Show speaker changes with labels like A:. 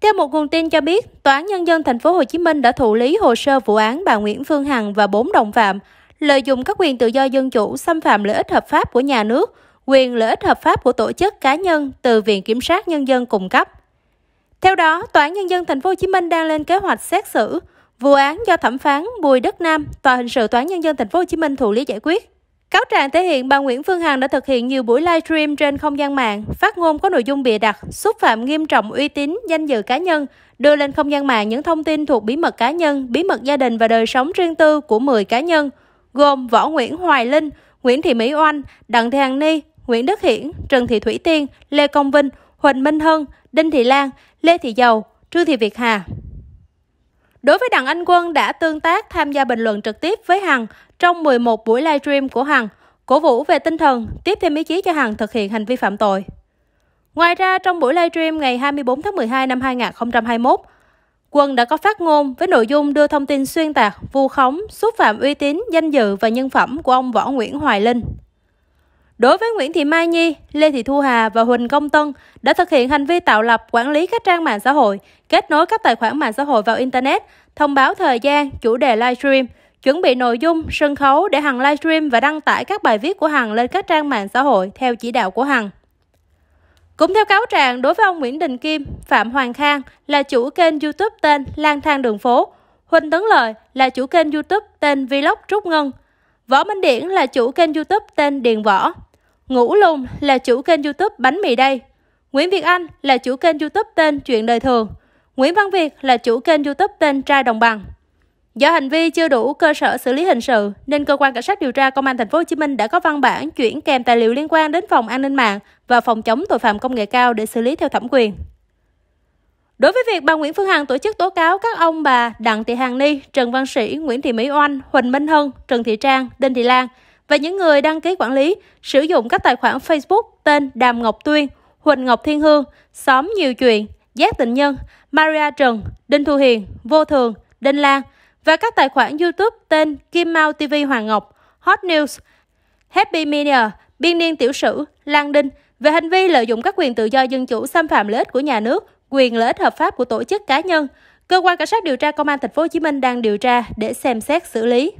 A: Theo một nguồn tin cho biết, Tòa án Nhân dân Thành phố Hồ Chí Minh đã thụ lý hồ sơ vụ án bà Nguyễn Phương Hằng và bốn đồng phạm lợi dụng các quyền tự do dân chủ xâm phạm lợi ích hợp pháp của nhà nước, quyền lợi ích hợp pháp của tổ chức cá nhân từ Viện Kiểm sát Nhân dân cung cấp. Theo đó, Tòa án Nhân dân Thành phố Hồ Chí Minh đang lên kế hoạch xét xử vụ án do thẩm phán Bùi Đức Nam, Tòa hình sự Tòa án Nhân dân Thành phố Hồ Chí Minh thụ lý giải quyết. Cáo trạng thể hiện bà Nguyễn Phương Hằng đã thực hiện nhiều buổi livestream trên không gian mạng, phát ngôn có nội dung bịa đặt, xúc phạm nghiêm trọng uy tín, danh dự cá nhân, đưa lên không gian mạng những thông tin thuộc bí mật cá nhân, bí mật gia đình và đời sống riêng tư của 10 cá nhân, gồm Võ Nguyễn Hoài Linh, Nguyễn Thị Mỹ Oanh, Đặng Thị Hằng Ni, Nguyễn Đức Hiển, Trần Thị Thủy Tiên, Lê Công Vinh, Huỳnh Minh Hân, Đinh Thị Lan, Lê Thị Dầu, Trương Thị Việt Hà. Đối với Đặng Anh Quân đã tương tác tham gia bình luận trực tiếp với Hằng trong 11 buổi livestream của Hằng, cổ vũ về tinh thần, tiếp thêm ý chí cho Hằng thực hiện hành vi phạm tội. Ngoài ra, trong buổi livestream ngày 24 tháng 12 năm 2021, Quân đã có phát ngôn với nội dung đưa thông tin xuyên tạc, vu khống, xúc phạm uy tín, danh dự và nhân phẩm của ông Võ Nguyễn Hoài Linh. Đối với Nguyễn Thị Mai Nhi, Lê Thị Thu Hà và Huỳnh Công Tân đã thực hiện hành vi tạo lập quản lý các trang mạng xã hội, kết nối các tài khoản mạng xã hội vào Internet, thông báo thời gian, chủ đề livestream, chuẩn bị nội dung, sân khấu để Hằng livestream và đăng tải các bài viết của Hằng lên các trang mạng xã hội theo chỉ đạo của Hằng. Cũng theo cáo trạng, đối với ông Nguyễn Đình Kim, Phạm Hoàng Khang là chủ kênh YouTube tên Lang thang đường phố, Huỳnh Tấn Lợi là chủ kênh YouTube tên Vlog Trúc Ngân, Võ Minh Điển là chủ kênh YouTube tên Điền Võ. Ngũ Lùng là chủ kênh youtube Bánh Mì Đây. Nguyễn Việt Anh là chủ kênh youtube tên Chuyện Đời Thường. Nguyễn Văn Việt là chủ kênh youtube tên Trai Đồng Bằng. Do hành vi chưa đủ cơ sở xử lý hình sự nên cơ quan cảnh sát điều tra công an thành phố Hồ Chí Minh đã có văn bản chuyển kèm tài liệu liên quan đến phòng an ninh mạng và phòng chống tội phạm công nghệ cao để xử lý theo thẩm quyền. Đối với việc bà Nguyễn Phương Hằng tổ chức tố cáo các ông bà Đặng Thị Hàn Ni, Trần Văn Sĩ, Nguyễn Thị Mỹ Oanh, Huỳnh Minh Hân, Trần Thị Trang, Đinh Thị Lan và những người đăng ký quản lý sử dụng các tài khoản Facebook tên Đàm Ngọc Tuyên, Huỳnh Ngọc Thiên Hương, Xóm Nhiều Chuyện, Giác Tịnh Nhân, Maria Trần, Đinh Thu Hiền, Vô Thường, Đinh Lan và các tài khoản YouTube tên Kim Mao TV Hoàng Ngọc, Hot News, Happy Media, Biên niên tiểu sử, Lan Đinh về hành vi lợi dụng các quyền tự do dân chủ xâm phạm lợi ích của nhà nước, quyền lợi ích hợp pháp của tổ chức cá nhân. Cơ quan cảnh sát điều tra công an thành phố Hồ Chí Minh đang điều tra để xem xét xử lý.